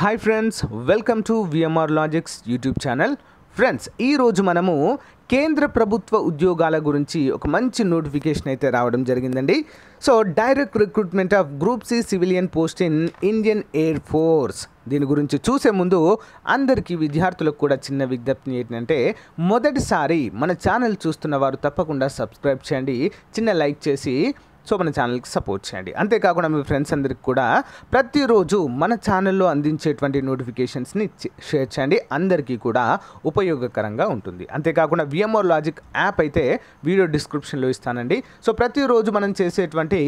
hi friends welcome to VMR logics YouTube channel friends ఈరోజు మనము కేంద్ర ప్రభుత్వ ఉద్యోగాల గురించి ఒక మంచి నోటిఫికేషన్ అయితే రావడం జరిగిందండి so direct recruitment of group C civilian post in Indian air force దీని గురించి చూసే ముందు అందరికీ విద్యార్థులకు కూడా చిన్న విజ్ఞప్తి ఏంటంటే మొదటిసారి మన ఛానల్ చూస్తున్న వారు తప్పకుండా సబ్స్క్రైబ్ చేయండి చిన్న లైక్ చేసి సో మన ఛానల్కి సపోర్ట్ చేయండి అంతేకాకుండా మీ ఫ్రెండ్స్ అందరికి కూడా ప్రతిరోజు మన ఛానల్లో అందించేటువంటి నోటిఫికేషన్స్ని షేర్ చేయండి అందరికీ కూడా ఉపయోగకరంగా ఉంటుంది అంతేకాకుండా విఎంఆర్ లాజిక్ యాప్ అయితే వీడియో డిస్క్రిప్షన్లో ఇస్తానండి సో ప్రతిరోజు మనం చేసేటువంటి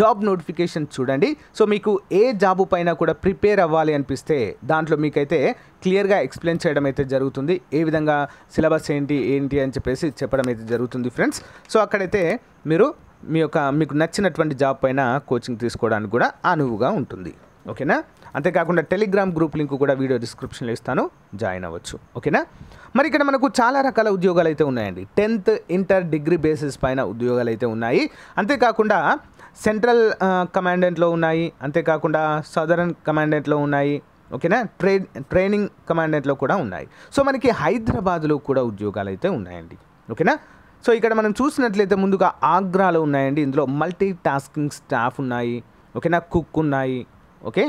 జాబ్ నోటిఫికేషన్ చూడండి సో మీకు ఏ జాబ్ పైన కూడా ప్రిపేర్ అవ్వాలి అనిపిస్తే దాంట్లో మీకైతే క్లియర్గా ఎక్స్ప్లెయిన్ చేయడం అయితే జరుగుతుంది ఏ విధంగా సిలబస్ ఏంటి ఏంటి అని చెప్పేసి చెప్పడం అయితే జరుగుతుంది ఫ్రెండ్స్ సో అక్కడైతే మీరు మీ యొక్క మీకు నచ్చినటువంటి జాబ్ పైన కోచింగ్ తీసుకోవడానికి కూడా అనువుగా ఉంటుంది ఓకేనా అంతేకాకుండా టెలిగ్రామ్ గ్రూప్ లింక్ కూడా వీడియో డిస్క్రిప్షన్లో ఇస్తాను జాయిన్ అవ్వచ్చు ఓకేనా మరి ఇక్కడ మనకు చాలా రకాల ఉద్యోగాలు అయితే ఉన్నాయండి టెన్త్ ఇంటర్ డిగ్రీ బేసిస్ పైన ఉద్యోగాలు అయితే ఉన్నాయి అంతేకాకుండా సెంట్రల్ కమాండెంట్లో ఉన్నాయి అంతేకాకుండా సదరన్ కమాండెంట్లో ఉన్నాయి ఓకేనా ట్రే ట్రైనింగ్ కమాండెంట్లో కూడా ఉన్నాయి సో మనకి హైదరాబాద్లో కూడా ఉద్యోగాలు అయితే ఉన్నాయండి ఓకేనా సో ఇక్కడ మనం చూసినట్లయితే ముందుగా ఆగ్రాలో ఉన్నాయండి ఇందులో మల్టీ టాస్కింగ్ స్టాఫ్ ఉన్నాయి ఓకేనా కుక్ ఉన్నాయి ఓకే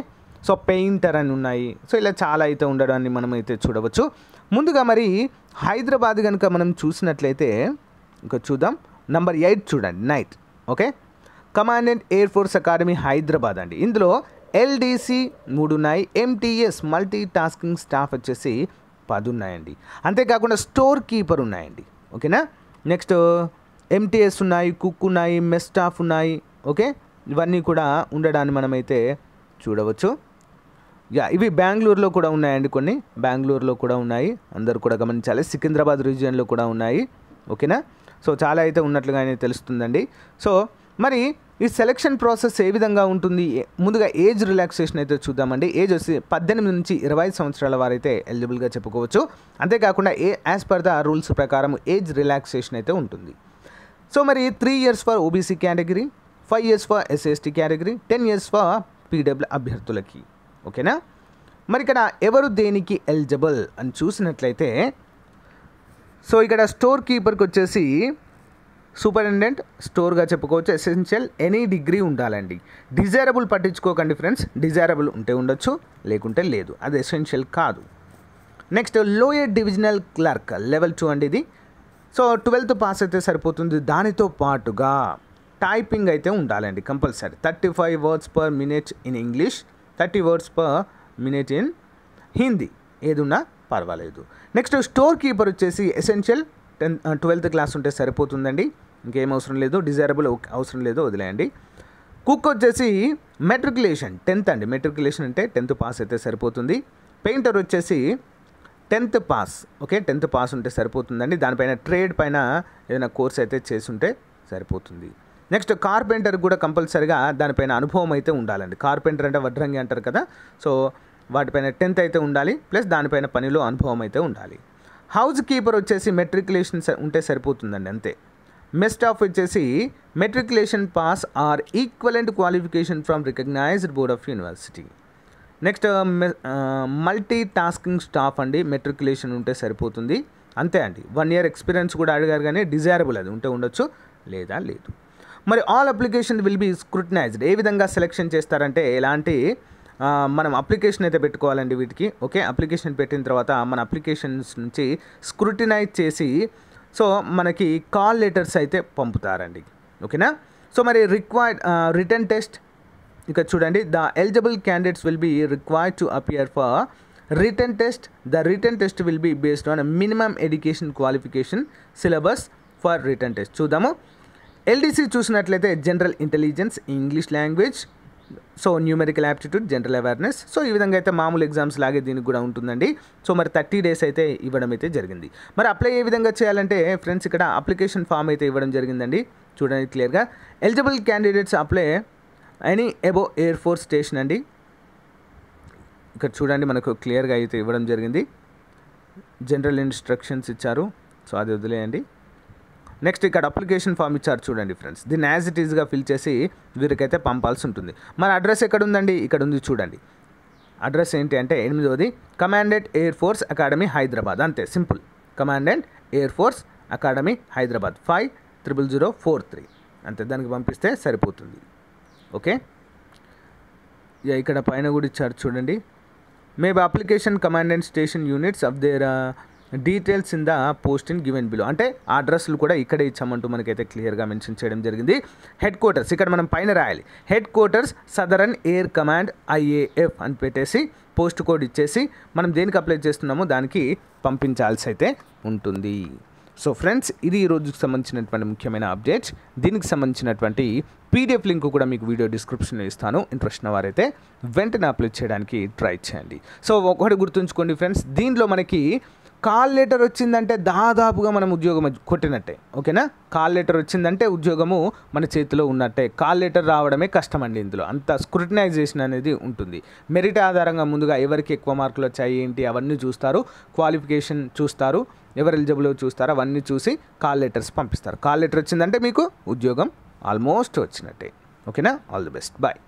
సో పెయింటర్ అని ఉన్నాయి సో ఇలా చాలా అయితే ఉండడాన్ని మనం అయితే చూడవచ్చు ముందుగా మరి హైదరాబాద్ కనుక మనం చూసినట్లయితే ఇంకా చూద్దాం నంబర్ ఎయిట్ చూడండి night okay commandant air force academy Hyderabad అండి ఇందులో ఎల్డీసీ మూడు ఉన్నాయి ఎంటీఎస్ మల్టీ టాస్కింగ్ స్టాఫ్ వచ్చేసి పది ఉన్నాయండి అంతేకాకుండా స్టోర్ కీపర్ ఉన్నాయండి ఓకేనా నెక్స్ట్ ఎంటీఎస్ ఉన్నాయి కుక్ ఉన్నాయి మెస్టాఫ్ ఉన్నాయి ఓకే ఇవన్నీ కూడా ఉండడాన్ని మనమైతే చూడవచ్చు యా ఇవి బెంగళూరులో కూడా ఉన్నాయండి కొన్ని బెంగళూరులో కూడా ఉన్నాయి అందరూ కూడా గమనించాలి సికింద్రాబాద్ రీజియన్లో కూడా ఉన్నాయి ఓకేనా సో చాలా అయితే ఉన్నట్లుగానే తెలుస్తుందండి సో మరి ఈ సెలక్షన్ ప్రాసెస్ ఏ విధంగా ఉంటుంది ముందుగా ఏజ్ రిలాక్సేషన్ అయితే చూద్దామండి ఏజ్ వచ్చి పద్దెనిమిది నుంచి ఇరవై ఐదు సంవత్సరాల వారైతే ఎలిజిబుల్గా చెప్పుకోవచ్చు అంతేకాకుండా a as per the rules ప్రకారం ఏజ్ రిలాక్సేషన్ అయితే ఉంటుంది సో మరి three years for OBC category five years for SST category ten years for PW అభ్యర్థులకి ఓకేనా మరి ఇక్కడ ఎవరు దేనికి ఎలిజిబుల్ అని చూసినట్లయితే సో ఇక్కడ స్టోర్ కీపర్కి వచ్చేసి సూపరింటెండెంట్ స్టోర్గా చెప్పుకోవచ్చు ఎసెన్షియల్ ఎనీ డిగ్రీ ఉండాలండి డిజైరబుల్ పట్టించుకోకండి ఫ్రెండ్స్ డిజైరబుల్ ఉంటే ఉండొచ్చు లేకుంటే లేదు అది ఎసెన్షియల్ కాదు next lower divisional clerk level two అండి ఇది సో ట్వెల్త్ పాస్ అయితే సరిపోతుంది దానితో పాటుగా టైపింగ్ అయితే ఉండాలండి compulsory thirty five words per minute in English thirty words per minute in Hindi ఏదున్నా పర్వాలేదు నెక్స్ట్ స్టోర్ కీపర్ వచ్చేసి ఎసెన్షియల్ టెన్త్ ట్వెల్త్ క్లాస్ ఉంటే సరిపోతుందండి ఇంకేం అవసరం లేదు డిజైరబుల్ అవసరం లేదు వదిలేయండి కుక్ వచ్చేసి మెట్రికులేషన్ టెన్త్ అండి మెట్రికులేషన్ అంటే టెన్త్ పాస్ అయితే సరిపోతుంది పెయింటర్ వచ్చేసి tenth pass okay tenth pass ఉంటే సరిపోతుందండి దానిపైన ట్రేడ్ పైన ఏదైనా కోర్స్ అయితే చేసుంటే సరిపోతుంది నెక్స్ట్ కార్పెంటర్ కూడా కంపల్సరిగా దానిపైన అనుభవం అయితే ఉండాలండి కార్పెంటర్ అంటే వడ్రంగి అంటారు కదా సో వాటిపైన టెన్త్ అయితే ఉండాలి ప్లస్ దానిపైన పనిలో అనుభవం అయితే ఉండాలి హౌస్ కీపర్ వచ్చేసి మెట్రికులేషన్ ఉంటే సరిపోతుందండి అంతే మెస్ట్ ఆఫ్ వచ్చేసి matriculation pass or equivalent qualification from recognised board of university next multi tasking staff అండి మెట్రికులేషన్ ఉంటే సరిపోతుంది అంతే అండి వన్ ఇయర్ ఎక్స్పీరియన్స్ కూడా అడిగారు కానీ డిజైరబుల్ అది ఉంటే ఉండొచ్చు లేదా లేదు మరి all application will be scrutinised ఏ విధంగా సెలెక్షన్ చేస్తారంటే ఎలాంటి మనం అప్లికేషన్ అయితే పెట్టుకోవాలండి వీటికి ఓకే అప్లికేషన్ పెట్టిన తర్వాత మన అప్లికేషన్స్ నుంచి స్క్రూటినైజ్ చేసి సో మనకి కాల్ లెటర్స్ అయితే పంపుతారండి ఓకేనా సో మరి రిక్వైర్డ్ రిటర్న్ టెస్ట్ ఇక చూడండి the eligible candidates will be required to appear for written test the written test will be based on minimum education qualification syllabus for written test చూద్దాము LDC చూసినట్లయితే general intelligence English language so numerical aptitude general awareness so ఈ విధంగా అయితే మామూలు exams లాగే దీనికి కూడా ఉంటుందండి సో మరి థర్టీ డేస్ అయితే ఇవ్వడం అయితే జరిగింది మరి అప్లై ఏ విధంగా చేయాలంటే ఫ్రెండ్స్ ఇక్కడ అప్లికేషన్ ఫామ్ అయితే ఇవ్వడం జరిగిందండి చూడండి క్లియర్గా eligible candidates apply any above air force station అండి ఇక్కడ చూడండి మనకు క్లియర్గా అయితే ఇవ్వడం జరిగింది జనరల్ ఇన్స్ట్రక్షన్స్ ఇచ్చారు సో అది వదిలేయండి నెక్స్ట్ ఇక్కడ అప్లికేషన్ ఫామ్ ఇచ్చారు చూడండి ఫ్రెండ్స్ దీన్ని యాజ్ ఇట్ ఈజ్గా ఫిల్ చేసి వీరికైతే పంపాల్సి ఉంటుంది మన అడ్రస్ ఎక్కడ ఉందండి ఇక్కడ ఉంది చూడండి అడ్రస్ ఏంటి అంటే ఎనిమిదవది commandant air force academy Hyderabad అంతే simple commandant air force academy Hyderabad five triple zero four three అంతే దానికి పంపిస్తే సరిపోతుంది ఓకే ఇక్కడ పైన కూడా ఇచ్చారు చూడండి maybe application commandant station units of their details in the post in given below అంటే ఆ అడ్రస్లు కూడా ఇక్కడే ఇచ్చామంటూ మనకైతే క్లియర్గా మెన్షన్ చేయడం జరిగింది హెడ్ క్వార్టర్స్ ఇక్కడ మనం పైన రాయాలి headquarters southern air command IAF అని పెట్టేసి పోస్ట్ కోడ్ ఇచ్చేసి మనం దేనికి అప్లై చేస్తున్నామో దానికి పంపించాల్సి అయితే ఉంటుంది సో ఫ్రెండ్స్ ఇది ఈ రోజుకి సంబంధించినటువంటి ముఖ్యమైన అప్డేట్స్ దీనికి సంబంధించినటువంటి పీడిఎఫ్ లింక్ కూడా మీకు వీడియో డిస్క్రిప్షన్లో ఇస్తాను ఇంట్రెస్ట్ ఉన్న వారైతే వెంటనే అప్లై చేయడానికి ట్రై చేయండి సో ఒకటి గుర్తుంచుకోండి ఫ్రెండ్స్ దీనిలో మనకి కాల్ లెటర్ వచ్చిందంటే దాదాపుగా మనం ఉద్యోగం కొట్టినట్టే ఓకేనా కాల్ లెటర్ వచ్చిందంటే ఉద్యోగము మన చేతిలో ఉన్నట్టే కాల్ లెటర్ రావడమే కష్టం అండి ఇందులో అంత స్క్రూటినైజేషన్ అనేది ఉంటుంది మెరిట్ ఆధారంగా ముందుగా ఎవరికి ఎక్కువ మార్కులు వచ్చాయి ఏంటి అవన్నీ చూస్తారు క్వాలిఫికేషన్ చూస్తారు ఎవరు ఎలిజిబుల్ చూస్తారు అవన్నీ చూసి కాల్ లెటర్స్ పంపిస్తారు కాల్ లెటర్ వచ్చిందంటే మీకు ఉద్యోగం ఆల్మోస్ట్ వచ్చినట్టే ఓకేనా ఆల్ ది బెస్ట్ బాయ్